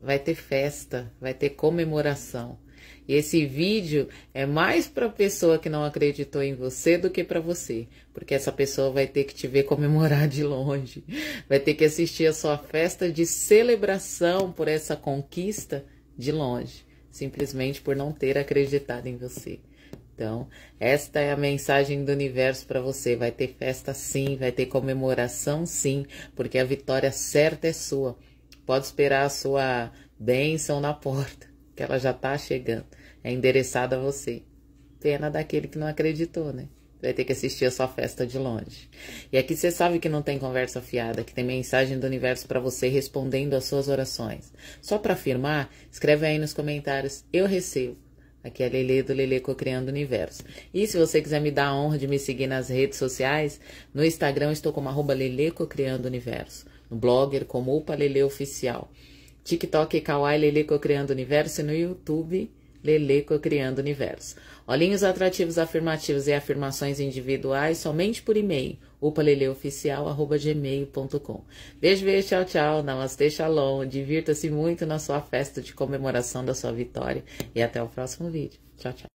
vai ter festa, vai ter comemoração. E esse vídeo é mais para a pessoa que não acreditou em você do que para você, porque essa pessoa vai ter que te ver comemorar de longe, vai ter que assistir a sua festa de celebração por essa conquista de longe, simplesmente por não ter acreditado em você. Então, esta é a mensagem do universo para você. Vai ter festa sim, vai ter comemoração sim, porque a vitória certa é sua. Pode esperar a sua bênção na porta, que ela já está chegando. É endereçada a você. Pena daquele que não acreditou, né? Vai ter que assistir a sua festa de longe. E aqui você sabe que não tem conversa fiada, que tem mensagem do universo para você respondendo às suas orações. Só para afirmar, escreve aí nos comentários: Eu recebo. Aqui é Lele do Lele Cocriando o Universo. E se você quiser me dar a honra de me seguir nas redes sociais, no Instagram estou como arroba Lele Cocriando Universo no Blogger como Upa Lele Oficial. TikTok e Kawaii Lele Criando Universo e no YouTube Lele Criando Universo. Olhinhos atrativos afirmativos e afirmações individuais somente por e-mail gmail.com Beijo, beijo, tchau, tchau. Namastê, shalom. Divirta-se muito na sua festa de comemoração da sua vitória. E até o próximo vídeo. Tchau, tchau.